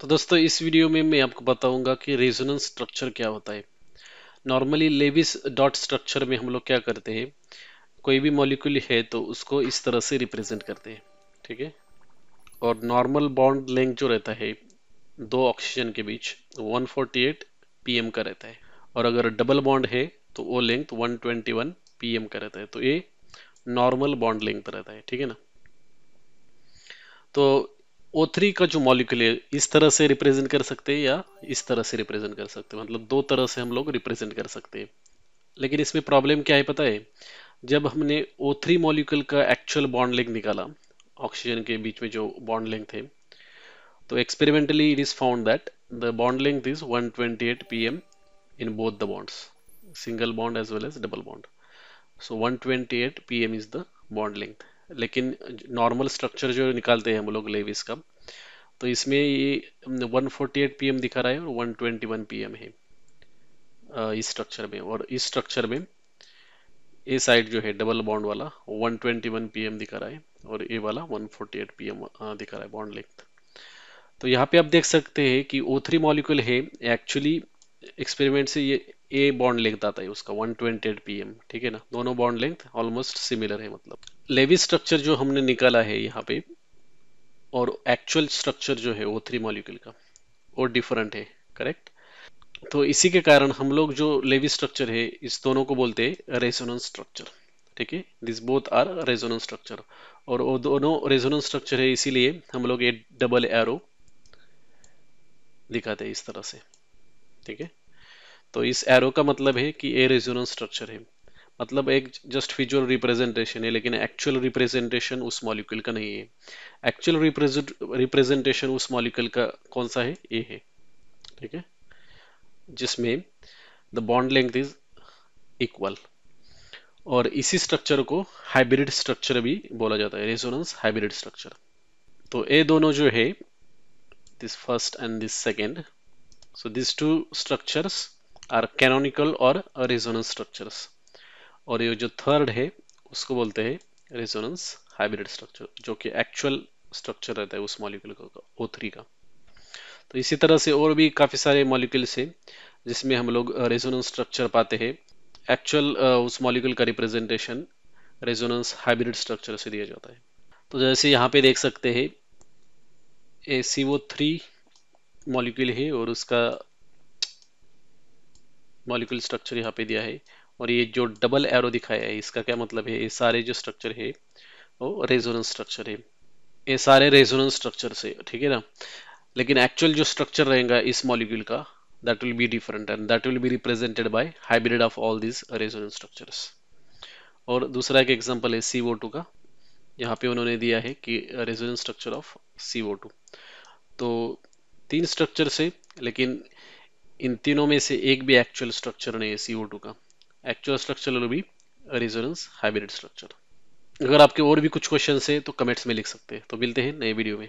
तो दोस्तों इस वीडियो में मैं आपको बताऊंगा कि रेजोनेंस स्ट्रक्चर क्या होता है नॉर्मली लेविस डॉट स्ट्रक्चर में हम लोग क्या करते हैं कोई भी मॉलिक्यूल है तो उसको इस तरह से रिप्रेजेंट करते हैं ठीक है और नॉर्मल बॉन्ड लेंथ जो रहता है दो ऑक्सीजन के बीच 148 फोर्टी का रहता है और अगर डबल बॉन्ड है तो वो लेंथ वन पीएम का रहता है तो ये नॉर्मल बॉन्ड लेंथ रहता है ठीक है ना तो O3 का जो मॉलिक्यूल है इस तरह से रिप्रेजेंट कर सकते हैं या इस तरह से रिप्रेजेंट कर सकते हैं मतलब दो तरह से हम लोग रिप्रेजेंट कर सकते हैं लेकिन इसमें प्रॉब्लम क्या है पता है जब हमने O3 मॉलिक्यूल का एक्चुअल बॉन्ड लेंथ निकाला ऑक्सीजन के बीच में जो बॉन्ड लेंथ है तो experimentally it is found that the bond length is 128 pm in both the bonds single bond as well as double bond so 128 pm is the bond length लेकिन normal structure जो निकालते हैं हम लोग Levi's का तो इसमें ये 148 पीएम दिखा रहा है और 121 पीएम है इस स्ट्रक्चर में और इस स्ट्रक्चर में ये साइड जो है डबल बॉन्ड वाला 121 पीएम दिखा रहा है और ए वाला 148 पीएम दिखा रहा है बॉन्ड लेंथ तो यहाँ पे आप देख सकते हैं कि थ्री मॉलिक्यूल है एक्चुअली एक्सपेरिमेंट से ये ए बॉन्ड लेंथ आता है उसका 128 ट्वेंटी ठीक है ना दोनों बॉन्ड लेंथ ऑलमोस्ट सिमिलर है मतलब लेवी स्ट्रक्चर जो हमने निकाला है यहाँ पे और एक्चुअल स्ट्रक्चर जो है वो थ्री मॉलिक्यूल का वो डिफरेंट है करेक्ट तो इसी के कारण हम लोग जो लेवी स्ट्रक्चर है इस दोनों को बोलते हैं रेजोनेंस स्ट्रक्चर ठीक है this both are resonance structure और वो दोनों रेजोनेंस स्ट्रक्चर है इसीलिए हम लोग ये डबल एरो दिखाते हैं इस तरह से ठीक है तो इस एरो का मतलब है कि ए रेजोनेंस स्ट्रक्चर है मतलब एक जस्ट विजुअल रिप्रेजेंटेशन है लेकिन एक्चुअल रिप्रेजेंटेशन उस मॉलिक्यूल का नहीं है एक्चुअल रिप्रेजेंटेशन उस मॉलिक्यूल का कौन सा है ए है ठीक है जिसमें the bond length is equal और इसी स्ट्रक्चर को हाइब्रिड स्ट्रक्चर भी बोला जाता है रेजोनेंस हाइब्रिड स्ट्रक्चर तो ए दोनों जो है this first and this second so this two structures are canonical और रेजोनेंस स्ट्रक्चर्स और ये जो थर्ड है उसको बोलते हैं रेजोनेंस हाइब्रिड स्ट्रक्चर जो कि एक्चुअल स्ट्रक्चर रहता है उस मॉलिक्यूल का ओ थ्री का तो इसी तरह से और भी काफ़ी सारे मॉलिक्यूल्स हैं जिसमें हम लोग रेजोनेंस स्ट्रक्चर पाते हैं एक्चुअल उस मॉलिक्यूल का रिप्रेजेंटेशन रेजोनेंस हाइब्रिड स्ट्रक्चर से दिया जाता है तो जैसे यहाँ पे देख सकते हैं ए सी ओ थ्री मॉलिक्यूल है और उसका मॉलिक्यूल स्ट्रक्चर यहाँ पे दिया है और ये जो डबल एरो दिखाया है इसका क्या मतलब है ये सारे जो स्ट्रक्चर है वो रेजोनेंस स्ट्रक्चर है ये सारे रेजोनेंस स्ट्रक्चर से ठीक है ना लेकिन एक्चुअल जो स्ट्रक्चर रहेगा इस मॉलिक्यूल का that will be different and that will be represented by hybrid of all this resonance structures और दूसरा एक एग्जांपल है CO2 का यहाँ पे उन्होंने दिया है कि रेजोनेंस स्ट्रक्चर ऑफ CO2 तो तीन स्ट्रक्चर से लेकिन इन तीनों में से एक भी एक्चुअल स्ट्रक्चर नहीं है सीओ का एक्चुअल स्ट्रक्चर लो भी रिजोरेंस हाइब्रिड स्ट्रक्चर अगर आपके और भी कुछ क्वेश्चन है तो कमेंट्स में लिख सकते हैं तो मिलते हैं नए वीडियो में